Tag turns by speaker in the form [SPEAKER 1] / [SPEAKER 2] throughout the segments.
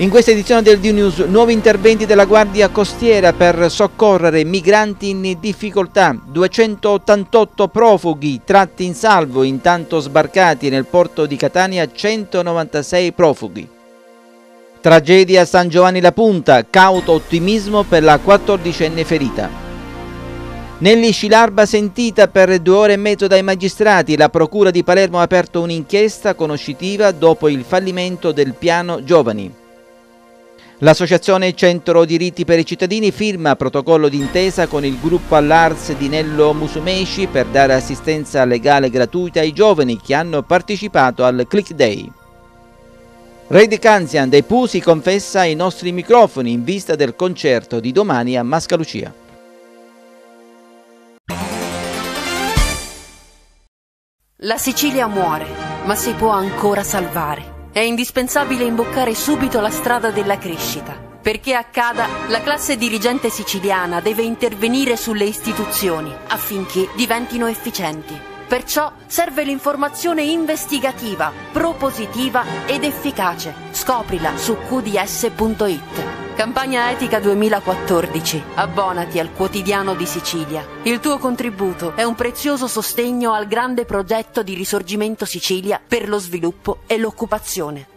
[SPEAKER 1] In questa edizione del D-News nuovi interventi della Guardia Costiera per soccorrere migranti in difficoltà, 288 profughi tratti in salvo, intanto sbarcati nel porto di Catania 196 profughi. Tragedia a San Giovanni la Punta, cauto ottimismo per la 14enne ferita. Nelli Scilarba sentita per due ore e mezzo dai magistrati, la Procura di Palermo ha aperto un'inchiesta conoscitiva dopo il fallimento del piano Giovani. L'associazione Centro Diritti per i Cittadini firma protocollo d'intesa con il gruppo All'Ars di Nello Musumeci per dare assistenza legale gratuita ai giovani che hanno partecipato al Click Day. Red Canzian dei Pooh si confessa ai nostri microfoni in vista del concerto di domani a Mascalucia.
[SPEAKER 2] La Sicilia muore, ma si può ancora salvare è indispensabile imboccare subito la strada della crescita. Perché accada, la classe dirigente siciliana deve intervenire sulle
[SPEAKER 3] istituzioni affinché diventino efficienti. Perciò serve l'informazione investigativa, propositiva ed efficace. Scoprila su qds.it. Campagna Etica 2014. Abbonati al quotidiano di Sicilia. Il tuo contributo è un prezioso sostegno al grande progetto di risorgimento Sicilia per lo sviluppo e l'occupazione.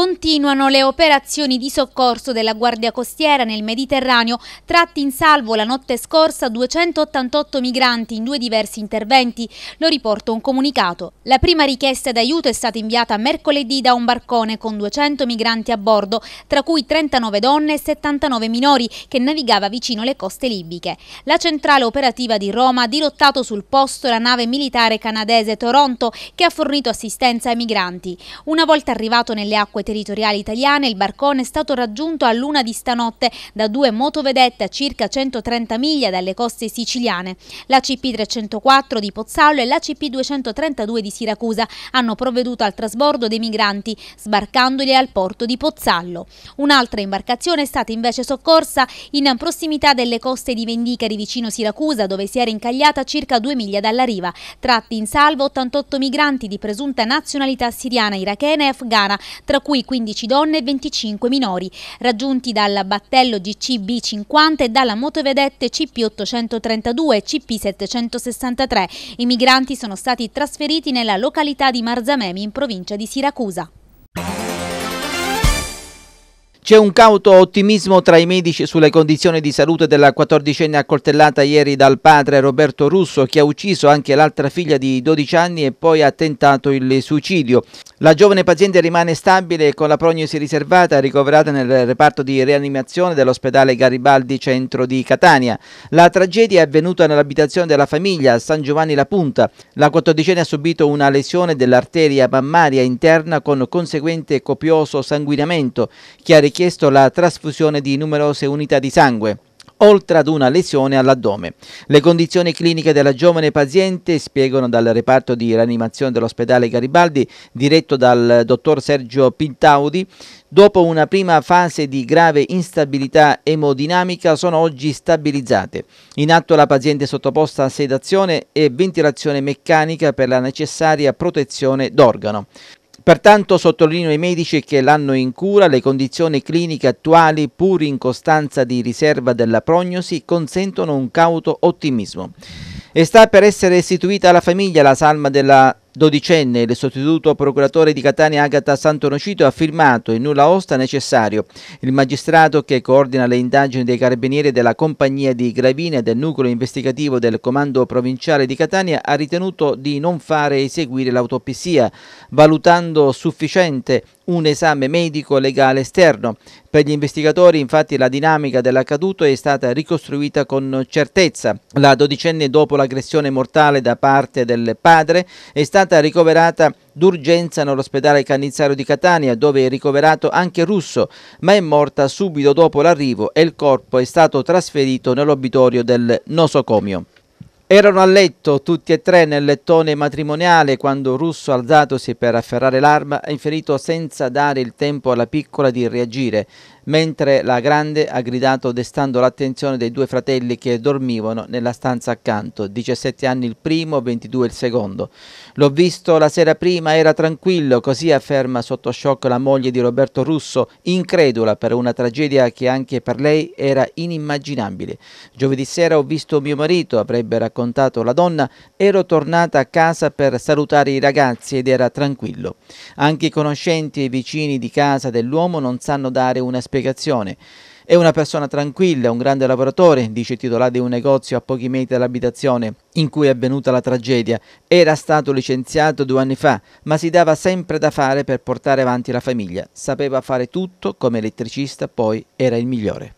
[SPEAKER 3] Continuano le operazioni di soccorso della Guardia Costiera nel Mediterraneo, tratti in salvo la notte scorsa 288 migranti in due diversi interventi, lo riporta un comunicato. La prima richiesta d'aiuto è stata inviata mercoledì da un barcone con 200 migranti a bordo, tra cui 39 donne e 79 minori, che navigava vicino le coste libiche. La centrale operativa di Roma ha dirottato sul posto la nave militare canadese Toronto, che ha fornito assistenza ai migranti. Una volta arrivato nelle acque territoriali italiane il barcone è stato raggiunto a luna di stanotte da due motovedette a circa 130 miglia dalle coste siciliane. La CP304 di Pozzallo e la CP232 di Siracusa hanno provveduto al trasbordo dei migranti sbarcandoli al porto di Pozzallo. Un'altra imbarcazione è stata invece soccorsa in prossimità delle coste di Vendicari vicino Siracusa dove si era incagliata a circa due miglia dalla riva. Tratti in salvo 88 migranti di presunta nazionalità siriana, irachena e afghana, tra cui cui 15 donne e 25 minori, raggiunti dal battello GCB50 e dalla motovedette CP832 e CP763. I migranti sono stati trasferiti nella località di Marzamemi in provincia di Siracusa.
[SPEAKER 1] C'è un cauto ottimismo tra i medici sulle condizioni di salute della quattordicenne accoltellata ieri dal padre Roberto Russo che ha ucciso anche l'altra figlia di 12 anni e poi ha tentato il suicidio. La giovane paziente rimane stabile con la prognosi riservata ricoverata nel reparto di rianimazione dell'ospedale Garibaldi centro di Catania. La tragedia è avvenuta nell'abitazione della famiglia a San Giovanni La Punta. La quattordicenne ha subito una lesione dell'arteria mammaria interna con conseguente copioso sanguinamento che ha richiesto richiesto la trasfusione di numerose unità di sangue oltre ad una lesione all'addome. Le condizioni cliniche della giovane paziente, spiegano dal reparto di rianimazione dell'ospedale Garibaldi, diretto dal dottor Sergio Pintaudi, dopo una prima fase di grave instabilità emodinamica sono oggi stabilizzate. In atto la paziente è sottoposta a sedazione e ventilazione meccanica per la necessaria protezione d'organo. Pertanto sottolineo ai medici che l'hanno in cura le condizioni cliniche attuali pur in costanza di riserva della prognosi consentono un cauto ottimismo. E sta per essere istituita la famiglia la salma della Dodicenne, il sostituto procuratore di Catania Agata Santonocito ha firmato il nulla osta necessario. Il magistrato che coordina le indagini dei carabinieri della compagnia di Gravina e del nucleo investigativo del comando provinciale di Catania ha ritenuto di non fare eseguire l'autopsia, valutando sufficiente un esame medico legale esterno. Per gli investigatori infatti la dinamica dell'accaduto è stata ricostruita con certezza. La dodicenne dopo l'aggressione mortale da parte del padre è stata ricoverata d'urgenza nell'ospedale Cannizzaro di Catania dove è ricoverato anche Russo ma è morta subito dopo l'arrivo e il corpo è stato trasferito nell'obitorio del nosocomio. Erano a letto tutti e tre nel lettone matrimoniale quando Russo, alzatosi per afferrare l'arma, ha inferito senza dare il tempo alla piccola di reagire mentre la grande ha gridato destando l'attenzione dei due fratelli che dormivano nella stanza accanto, 17 anni il primo, 22 il secondo. L'ho visto la sera prima, era tranquillo, così afferma sotto shock la moglie di Roberto Russo, incredula per una tragedia che anche per lei era inimmaginabile. Giovedì sera ho visto mio marito, avrebbe raccontato la donna, ero tornata a casa per salutare i ragazzi ed era tranquillo. Anche i conoscenti e i vicini di casa dell'uomo non sanno dare una spiegazione. È una persona tranquilla, un grande lavoratore, dice il titolare di un negozio a pochi metri dall'abitazione in cui è avvenuta la tragedia. Era stato licenziato due anni fa, ma si dava sempre da fare per portare avanti la famiglia. Sapeva fare tutto, come elettricista poi era il migliore.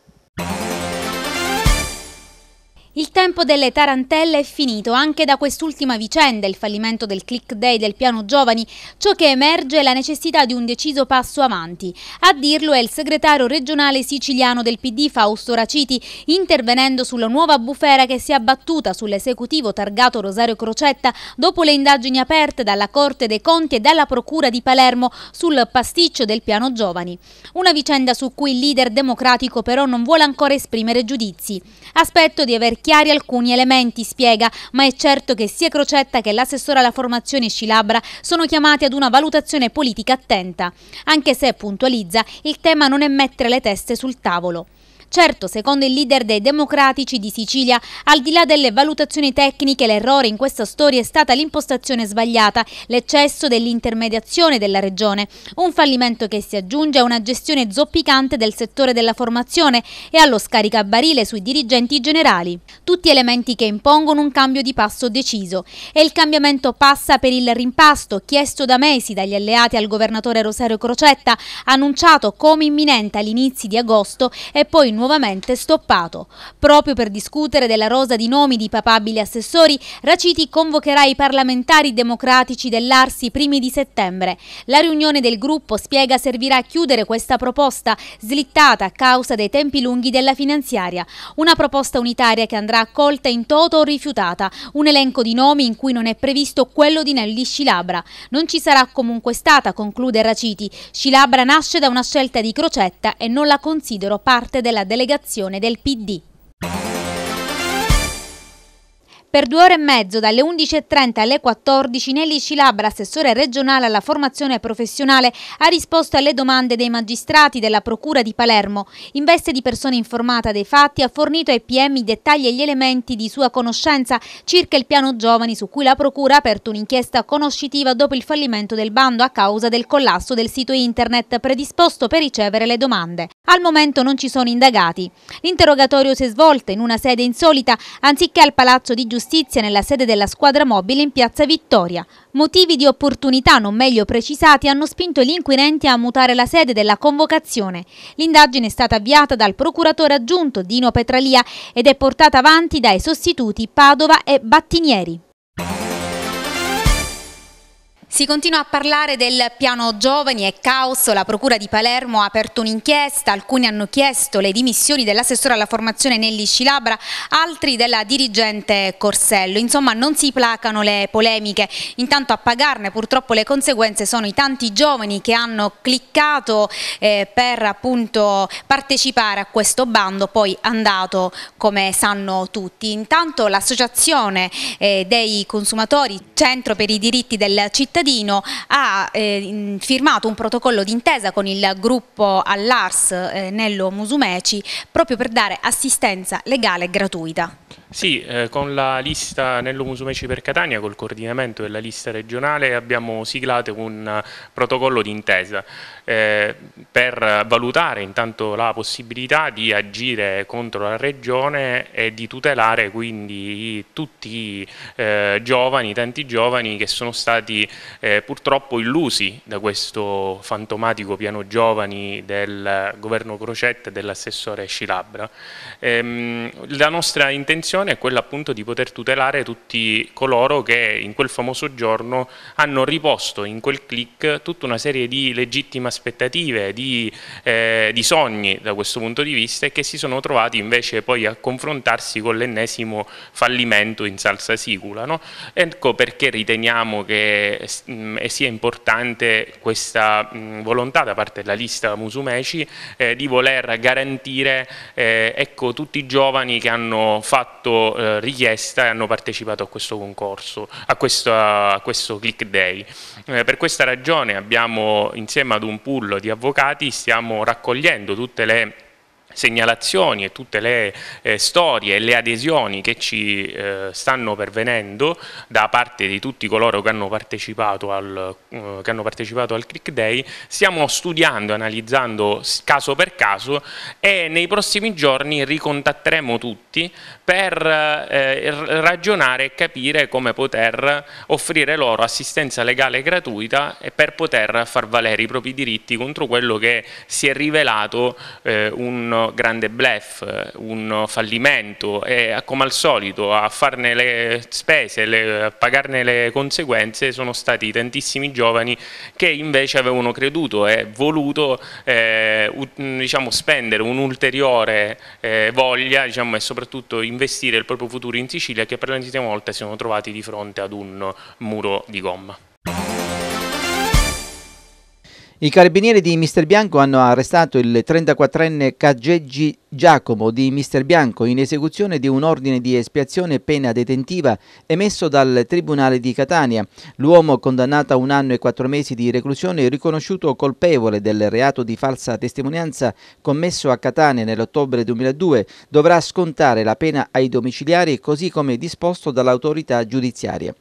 [SPEAKER 3] Il tempo delle tarantelle è finito anche da quest'ultima vicenda, il fallimento del click day del piano giovani, ciò che emerge è la necessità di un deciso passo avanti. A dirlo è il segretario regionale siciliano del PD Fausto Raciti, intervenendo sulla nuova bufera che si è abbattuta sull'esecutivo targato Rosario Crocetta dopo le indagini aperte dalla Corte dei Conti e dalla Procura di Palermo sul pasticcio del piano giovani. Una vicenda su cui il leader democratico però non vuole ancora esprimere giudizi. Aspetto di aver chiari alcuni elementi, spiega, ma è certo che sia Crocetta che l'assessore alla formazione Scilabra sono chiamati ad una valutazione politica attenta, anche se, puntualizza, il tema non è mettere le teste sul tavolo. Certo, secondo il leader dei democratici di Sicilia, al di là delle valutazioni tecniche, l'errore in questa storia è stata l'impostazione sbagliata, l'eccesso dell'intermediazione della regione, un fallimento che si aggiunge a una gestione zoppicante del settore della formazione e allo scaricabarile sui dirigenti generali. Tutti elementi che impongono un cambio di passo deciso. E il cambiamento passa per il rimpasto chiesto da mesi dagli alleati al governatore Rosario Crocetta, annunciato come imminente all'inizio di agosto e poi nuovamente nuovamente stoppato. Proprio per discutere della rosa di nomi di papabili assessori, Raciti convocherà i parlamentari democratici dell'Arsi primi di settembre. La riunione del gruppo spiega servirà a chiudere questa proposta slittata a causa dei tempi lunghi della finanziaria. Una proposta unitaria che andrà accolta in toto o rifiutata. Un elenco di nomi in cui non è previsto quello di Nelly Scilabra. Non ci sarà comunque stata, conclude Raciti. Scilabra nasce da una scelta di crocetta e non la considero parte della democrazia delegazione del PD. Per due ore e mezzo, dalle 11.30 alle 14, Nelly Cilabra, assessore regionale alla formazione professionale, ha risposto alle domande dei magistrati della Procura di Palermo. In veste di persona informata dei fatti, ha fornito ai PM i dettagli e gli elementi di sua conoscenza circa il piano giovani su cui la Procura ha aperto un'inchiesta conoscitiva dopo il fallimento del bando a causa del collasso del sito internet predisposto per ricevere le domande. Al momento non ci sono indagati. L'interrogatorio si è svolto in una sede insolita, anziché al Palazzo di Giustizia Giustizia nella sede della squadra mobile in Piazza Vittoria. Motivi di opportunità non meglio precisati hanno spinto gli inquirenti a mutare la sede della convocazione. L'indagine è stata avviata dal procuratore aggiunto Dino Petralia ed è portata avanti dai sostituti Padova e Battinieri. Si continua a parlare del piano giovani e caos, la Procura di Palermo ha aperto un'inchiesta, alcuni hanno chiesto le dimissioni dell'assessore alla formazione Nelli Scilabra, altri della dirigente Corsello. Insomma non si placano le polemiche, intanto a pagarne purtroppo le conseguenze sono i tanti giovani che hanno cliccato eh, per appunto partecipare a questo bando, poi andato come sanno tutti. Intanto l'associazione eh, dei consumatori, Centro per i diritti del cittadino, cittadino ha eh, firmato un protocollo d'intesa con il gruppo all'Ars eh, Nello Musumeci proprio per dare assistenza legale gratuita.
[SPEAKER 2] Sì, eh, con la lista Nello Musumeci per Catania, col coordinamento della lista regionale, abbiamo siglato un protocollo d'intesa. Eh, per valutare intanto la possibilità di agire contro la regione e di tutelare quindi tutti eh, giovani, tanti giovani che sono stati eh, purtroppo illusi da questo fantomatico piano giovani del governo Crocetta e dell'assessore Scilabra. Ehm, la nostra intenzione è quella appunto di poter tutelare tutti coloro che in quel famoso giorno hanno riposto in quel click tutta una serie di legittima aspettative, di, eh, di sogni da questo punto di vista e che si sono trovati invece poi a confrontarsi con l'ennesimo fallimento in salsa sicula. No? Ecco perché riteniamo che mh, mm, sia importante questa mh, mm, volontà da parte della lista Musumeci eh, di voler garantire eh, ecco, tutti i giovani che hanno fatto eh, richiesta e hanno partecipato a questo concorso, a questo, a questo click day. Eh, per questa ragione abbiamo insieme ad un pool di avvocati stiamo raccogliendo tutte le segnalazioni e tutte le eh, storie e le adesioni che ci eh, stanno pervenendo da parte di tutti coloro che hanno partecipato al, eh, hanno partecipato al Click Day, stiamo studiando, analizzando caso per caso e nei prossimi giorni ricontatteremo tutti per eh, ragionare e capire come poter offrire loro assistenza legale gratuita e per poter far valere i propri diritti contro quello che si è rivelato eh, un grande blef, eh, un fallimento e eh, come al solito a farne le spese, le, a pagarne le conseguenze sono stati tantissimi giovani che invece avevano creduto e voluto eh, diciamo, spendere un'ulteriore eh, voglia diciamo, e soprattutto investire il proprio futuro in Sicilia che per l'ennesima volta si sono trovati di fronte ad un muro di gomma.
[SPEAKER 1] I carabinieri di Mister Bianco hanno arrestato il 34enne Caggeggi Giacomo di Mister Bianco in esecuzione di un ordine di espiazione pena detentiva emesso dal Tribunale di Catania. L'uomo condannato a un anno e quattro mesi di reclusione è riconosciuto colpevole del reato di falsa testimonianza commesso a Catania nell'ottobre 2002 dovrà scontare la pena ai domiciliari così come disposto dall'autorità giudiziaria.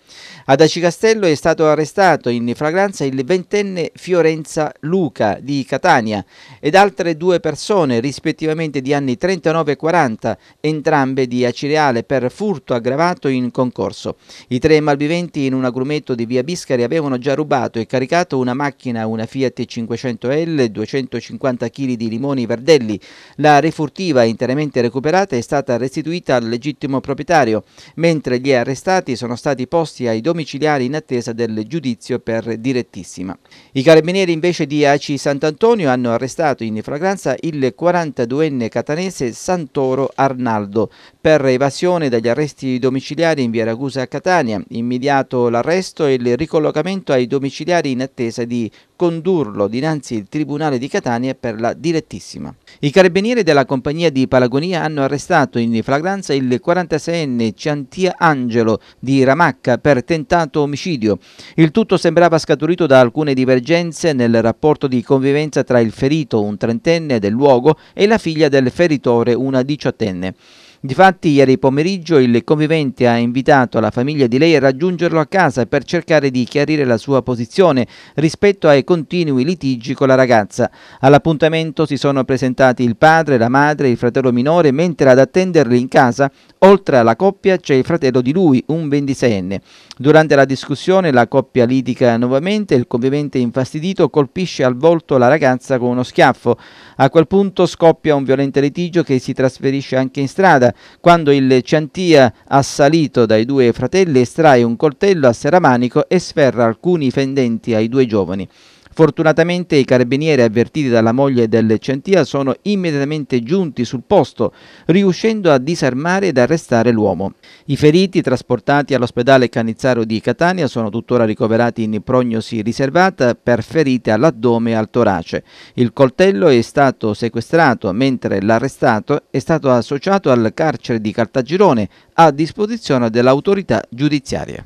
[SPEAKER 1] Ad Acicastello è stato arrestato in fragranza il ventenne Fiorenza Luca di Catania ed altre due persone rispettivamente di Antonio anni 39 e 40, entrambe di Acireale per furto aggravato in concorso. I tre malviventi in un agrumetto di via Biscari avevano già rubato e caricato una macchina, una Fiat 500L, 250 kg di limoni verdelli. La refurtiva interamente recuperata è stata restituita al legittimo proprietario, mentre gli arrestati sono stati posti ai domiciliari in attesa del giudizio per direttissima. I carabinieri invece di AC Sant'Antonio hanno arrestato in fragranza il 42enne catastrofe catanese Santoro Arnaldo per evasione dagli arresti domiciliari in via Ragusa a Catania, immediato l'arresto e il ricollocamento ai domiciliari in attesa di condurlo dinanzi al Tribunale di Catania per la direttissima. I carabinieri della compagnia di Palagonia hanno arrestato in flagranza il 46enne Ciantia Angelo di Ramacca per tentato omicidio. Il tutto sembrava scaturito da alcune divergenze nel rapporto di convivenza tra il ferito, un trentenne del luogo, e la figlia del feritore, una diciottenne. Difatti ieri pomeriggio il convivente ha invitato la famiglia di lei a raggiungerlo a casa per cercare di chiarire la sua posizione rispetto ai continui litigi con la ragazza. All'appuntamento si sono presentati il padre, la madre, e il fratello minore, mentre ad attenderli in casa, oltre alla coppia, c'è il fratello di lui, un 26enne. Durante la discussione la coppia litiga nuovamente, il convivente infastidito colpisce al volto la ragazza con uno schiaffo. A quel punto scoppia un violento litigio che si trasferisce anche in strada quando il Ciantia, assalito dai due fratelli, estrae un coltello a Seramanico e sferra alcuni fendenti ai due giovani. Fortunatamente i carabinieri avvertiti dalla moglie del Centia sono immediatamente giunti sul posto, riuscendo a disarmare ed arrestare l'uomo. I feriti trasportati all'ospedale Canizzaro di Catania sono tuttora ricoverati in prognosi riservata per ferite all'addome e al torace. Il coltello è stato sequestrato mentre l'arrestato è stato associato al carcere di Caltagirone a disposizione dell'autorità giudiziaria.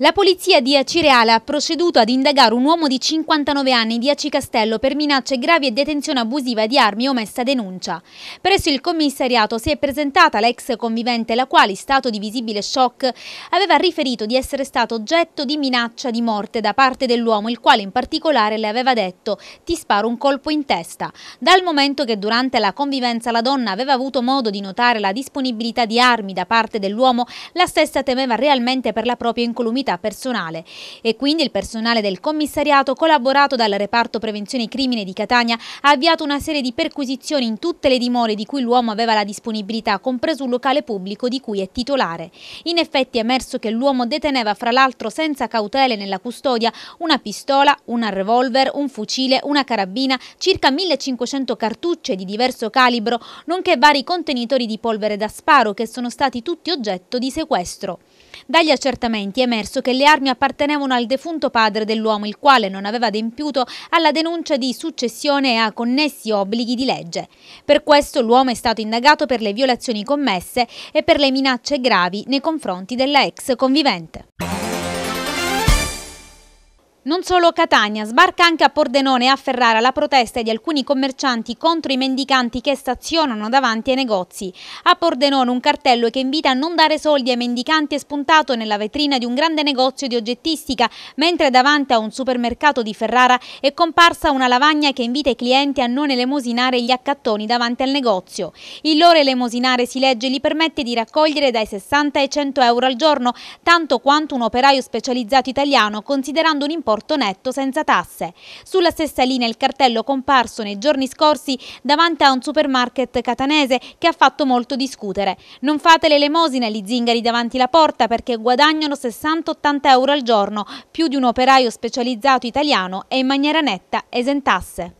[SPEAKER 3] La polizia di Acireale ha proceduto ad indagare un uomo di 59 anni di Aci Castello per minacce gravi e detenzione abusiva di armi omessa denuncia. Presso il commissariato si è presentata l'ex convivente la quale, in stato di visibile shock, aveva riferito di essere stato oggetto di minaccia di morte da parte dell'uomo, il quale in particolare le aveva detto «ti sparo un colpo in testa». Dal momento che durante la convivenza la donna aveva avuto modo di notare la disponibilità di armi da parte dell'uomo, la stessa temeva realmente per la propria incolumità attività personale e quindi il personale del commissariato collaborato dal reparto prevenzione crimine di Catania ha avviato una serie di perquisizioni in tutte le dimore di cui l'uomo aveva la disponibilità, compreso un locale pubblico di cui è titolare. In effetti è emerso che l'uomo deteneva fra l'altro senza cautele nella custodia una pistola, un revolver, un fucile, una carabina, circa 1500 cartucce di diverso calibro, nonché vari contenitori di polvere da sparo che sono stati tutti oggetto di sequestro. Dagli accertamenti è emerso che le armi appartenevano al defunto padre dell'uomo, il quale non aveva adempiuto alla denuncia di successione e a connessi obblighi di legge. Per questo l'uomo è stato indagato per le violazioni commesse e per le minacce gravi nei confronti della ex convivente. Non solo Catania, sbarca anche a Pordenone e a Ferrara la protesta di alcuni commercianti contro i mendicanti che stazionano davanti ai negozi. A Pordenone un cartello che invita a non dare soldi ai mendicanti è spuntato nella vetrina di un grande negozio di oggettistica, mentre davanti a un supermercato di Ferrara è comparsa una lavagna che invita i clienti a non elemosinare gli accattoni davanti al negozio. Il loro elemosinare, si legge, gli permette di raccogliere dai 60 ai 100 euro al giorno, tanto quanto un operaio specializzato italiano, considerando un importo importo netto senza tasse. Sulla stessa linea il cartello comparso nei giorni scorsi davanti a un supermarket catanese che ha fatto molto discutere. Non fate l'elemosina agli zingari davanti la porta perché guadagnano 60-80 euro al giorno, più di un operaio specializzato italiano e in maniera netta esentasse.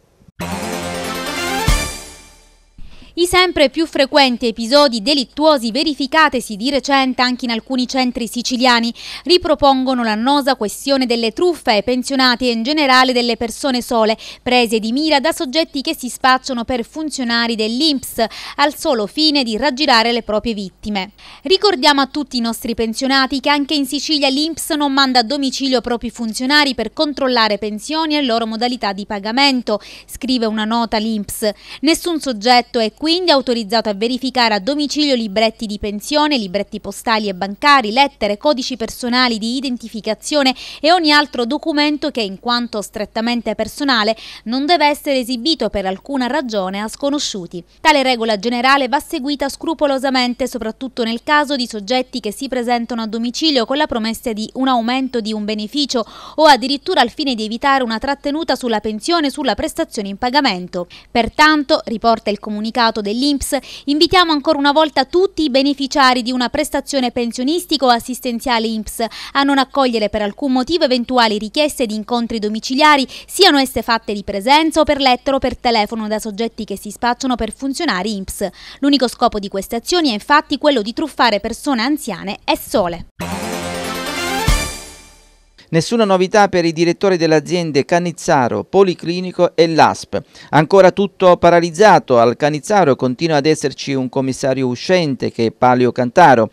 [SPEAKER 3] I sempre più frequenti episodi delittuosi verificatesi di recente anche in alcuni centri siciliani ripropongono l'annosa questione delle truffe ai pensionati e in generale delle persone sole, prese di mira da soggetti che si spacciano per funzionari dell'INPS al solo fine di raggirare le proprie vittime. Ricordiamo a tutti i nostri pensionati che anche in Sicilia l'INPS non manda a domicilio propri funzionari per controllare pensioni e loro modalità di pagamento, scrive una nota l'INPS. Nessun soggetto è qui quindi autorizzato a verificare a domicilio libretti di pensione, libretti postali e bancari, lettere, codici personali di identificazione e ogni altro documento che, in quanto strettamente personale, non deve essere esibito per alcuna ragione a sconosciuti. Tale regola generale va seguita scrupolosamente, soprattutto nel caso di soggetti che si presentano a domicilio con la promessa di un aumento di un beneficio o addirittura al fine di evitare una trattenuta sulla pensione e sulla prestazione in pagamento. Pertanto, riporta il comunicato dato dell'Inps, invitiamo ancora una volta tutti i beneficiari di una prestazione pensionistica o assistenziale Inps a non accogliere per alcun motivo eventuali richieste di incontri domiciliari, siano esse fatte di presenza o per lettera o per telefono da soggetti che si spacciano per funzionari Inps. L'unico scopo di queste azioni è infatti quello di truffare persone anziane e sole.
[SPEAKER 1] Nessuna novità per i direttori delle aziende Canizzaro, Policlinico e LASP. Ancora tutto paralizzato, al Canizzaro continua ad esserci un commissario uscente che è Palio Cantaro.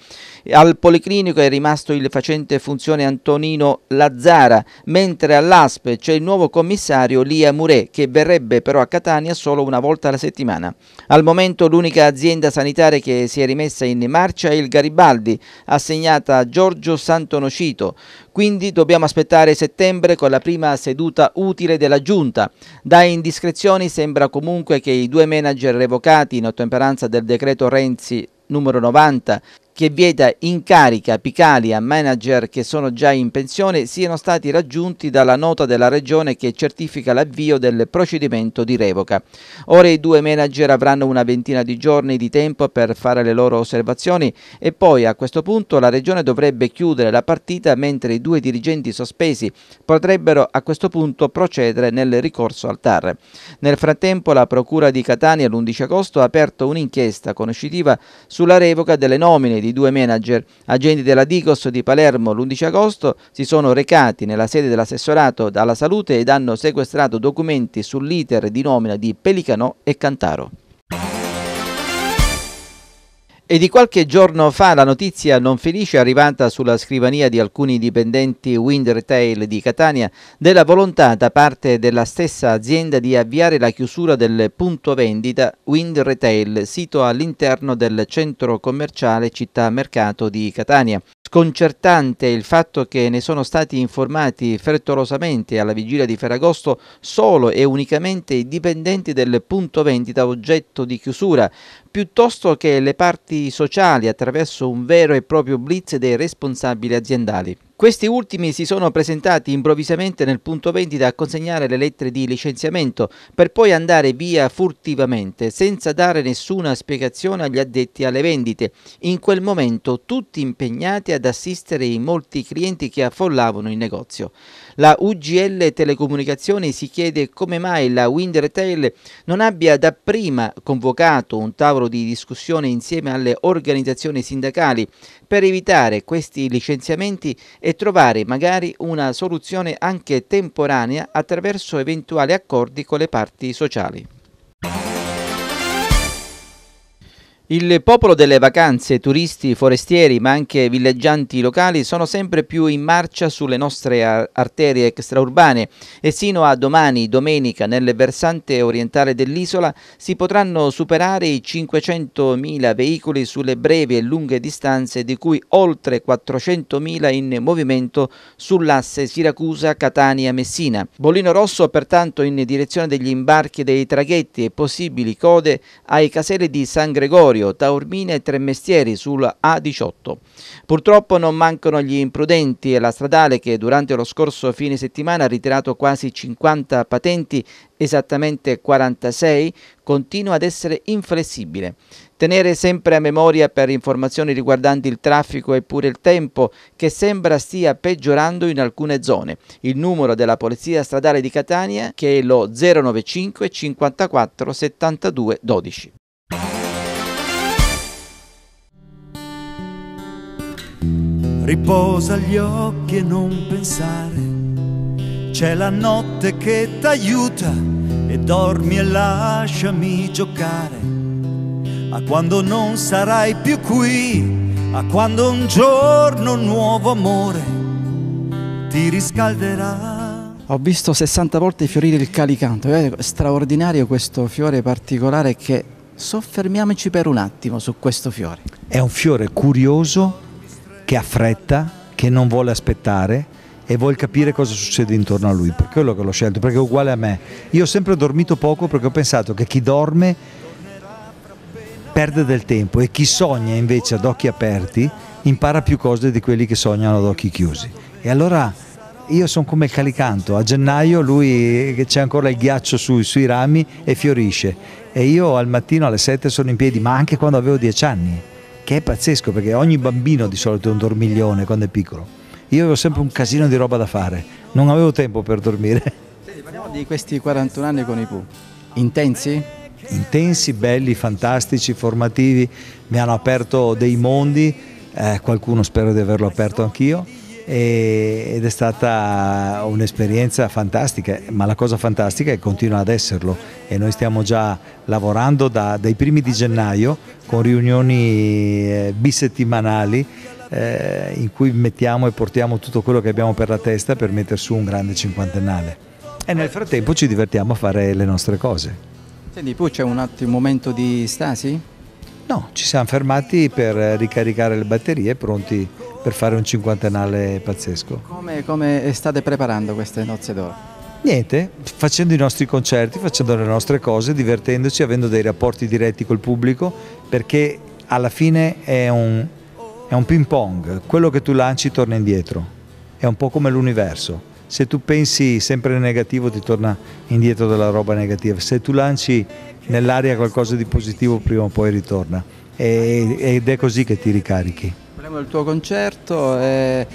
[SPEAKER 1] Al Policlinico è rimasto il facente funzione Antonino Lazzara, mentre all'ASP c'è il nuovo commissario Lia Muré che verrebbe però a Catania solo una volta alla settimana. Al momento l'unica azienda sanitaria che si è rimessa in marcia è il Garibaldi, assegnata a Giorgio Santonocito. Quindi dobbiamo aspettare settembre con la prima seduta utile della Giunta. Da indiscrezioni sembra comunque che i due manager revocati in ottemperanza del decreto Renzi numero 90 che vieta incarichi apicali a manager che sono già in pensione siano stati raggiunti dalla nota della Regione che certifica l'avvio del procedimento di revoca. Ora i due manager avranno una ventina di giorni di tempo per fare le loro osservazioni e poi a questo punto la Regione dovrebbe chiudere la partita mentre i due dirigenti sospesi potrebbero a questo punto procedere nel ricorso al TAR. Nel frattempo la Procura di Catania l'11 agosto ha aperto un'inchiesta conoscitiva sulla revoca delle nomine di due manager, agenti della Dicos di Palermo l'11 agosto, si sono recati nella sede dell'assessorato dalla salute ed hanno sequestrato documenti sull'iter di nomina di Pelicanò e Cantaro. E di qualche giorno fa la notizia non felice arrivata sulla scrivania di alcuni dipendenti Wind Retail di Catania della volontà da parte della stessa azienda di avviare la chiusura del punto vendita Wind Retail sito all'interno del centro commerciale Città Mercato di Catania. Sconcertante il fatto che ne sono stati informati frettolosamente alla vigilia di Ferragosto solo e unicamente i dipendenti del punto vendita oggetto di chiusura, piuttosto che le parti sociali attraverso un vero e proprio blitz dei responsabili aziendali. Questi ultimi si sono presentati improvvisamente nel punto vendita a consegnare le lettere di licenziamento per poi andare via furtivamente senza dare nessuna spiegazione agli addetti alle vendite, in quel momento tutti impegnati ad assistere i molti clienti che affollavano il negozio. La UGL Telecomunicazioni si chiede come mai la Wind Retail non abbia dapprima convocato un tavolo di discussione insieme alle organizzazioni sindacali per evitare questi licenziamenti e trovare magari una soluzione anche temporanea attraverso eventuali accordi con le parti sociali. Il popolo delle vacanze, turisti, forestieri ma anche villeggianti locali sono sempre più in marcia sulle nostre arterie extraurbane e sino a domani, domenica, nel versante orientale dell'isola si potranno superare i 500.000 veicoli sulle brevi e lunghe distanze di cui oltre 400.000 in movimento sull'asse Siracusa-Catania-Messina. Bollino rosso pertanto in direzione degli imbarchi dei traghetti e possibili code ai caselli di San Gregorio territorio, Taormina e Tremestieri sul A18. Purtroppo non mancano gli imprudenti e la stradale che durante lo scorso fine settimana ha ritirato quasi 50 patenti, esattamente 46, continua ad essere inflessibile. Tenere sempre a memoria per informazioni riguardanti il traffico e pure il tempo che sembra stia peggiorando in alcune zone. Il numero della Polizia Stradale di Catania che è lo 095 54 72 12.
[SPEAKER 4] riposa gli occhi e non pensare. C'è la notte che t'aiuta e dormi e lasciami giocare. A quando non sarai più qui, a quando un giorno un nuovo amore ti riscalderà.
[SPEAKER 1] Ho visto 60 volte fiorire il calicanto, è straordinario questo fiore particolare che soffermiamoci per un attimo su questo fiore. È un fiore curioso
[SPEAKER 4] che ha fretta, che non vuole aspettare e vuol capire cosa succede intorno a lui, per quello che l'ho scelto, perché è uguale a me. Io ho sempre dormito poco perché ho pensato che chi dorme perde del tempo e chi sogna invece ad occhi aperti impara più cose di quelli che sognano ad occhi chiusi. E allora io sono come il calicanto, a gennaio lui c'è ancora il ghiaccio su, sui rami e fiorisce e io al mattino alle 7 sono in piedi, ma anche quando avevo 10 anni che è pazzesco perché ogni bambino di solito è un dormiglione quando è piccolo. Io avevo sempre un casino di roba da fare, non avevo tempo per dormire.
[SPEAKER 1] parliamo di questi 41 anni con i Pooh.
[SPEAKER 4] Intensi? Intensi, belli, fantastici, formativi, mi hanno aperto dei mondi, eh, qualcuno spero di averlo aperto anch'io ed è stata un'esperienza fantastica, ma la cosa fantastica è che continua ad esserlo e noi stiamo già lavorando da, dai primi di gennaio con riunioni eh, bisettimanali eh, in cui mettiamo e portiamo tutto quello che abbiamo per la testa per mettere su un grande cinquantennale
[SPEAKER 1] e nel frattempo
[SPEAKER 4] ci divertiamo a fare le nostre cose.
[SPEAKER 1] Senti, poi c'è un attimo momento di stasi?
[SPEAKER 4] No, ci siamo fermati per ricaricare le batterie pronti per fare un cinquantennale pazzesco.
[SPEAKER 1] Come, come state preparando queste nozze d'oro?
[SPEAKER 4] Niente, facendo i nostri concerti, facendo le nostre cose, divertendoci, avendo dei rapporti diretti col pubblico, perché alla fine è un, è un ping pong, quello che tu lanci torna indietro, è un po' come l'universo. Se tu pensi sempre negativo ti torna indietro della roba negativa, se tu lanci nell'aria qualcosa di positivo prima o poi ritorna ed è così che ti ricarichi.
[SPEAKER 1] Parliamo del tuo concerto, è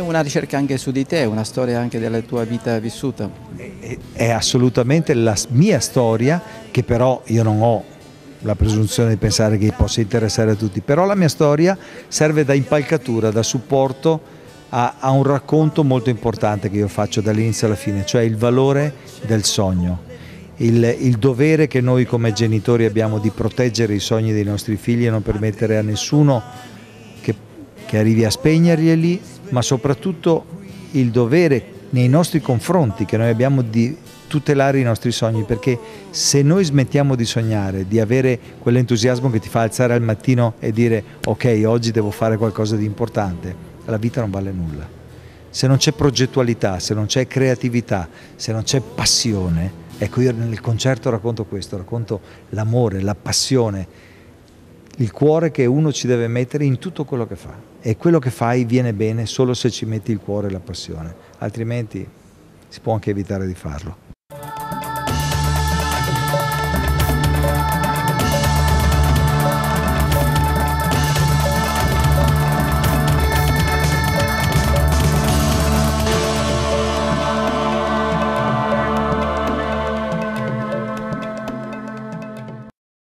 [SPEAKER 1] una ricerca anche su di te, una storia anche della tua vita vissuta. È,
[SPEAKER 4] è assolutamente la mia storia che però io non ho la presunzione di pensare che possa interessare a tutti, però la mia storia serve da impalcatura, da supporto a, a un racconto molto importante che io faccio dall'inizio alla fine, cioè il valore del sogno. Il, il, dovere che noi come genitori abbiamo di proteggere i sogni dei nostri figli e non permettere a nessuno che arrivi a spegnerglieli, ma soprattutto il dovere nei nostri confronti che noi abbiamo di tutelare i nostri sogni, perché se noi smettiamo di sognare, di avere quell'entusiasmo che ti fa alzare al mattino e dire ok, oggi devo fare qualcosa di importante, la vita non vale nulla. Se non c'è progettualità, se non c'è creatività, se non c'è passione, ecco io nel concerto racconto questo, racconto l'amore, la passione, il cuore che uno ci deve mettere in tutto quello che fa e quello che fai viene bene solo se ci metti il cuore e la passione, altrimenti si può anche evitare di farlo.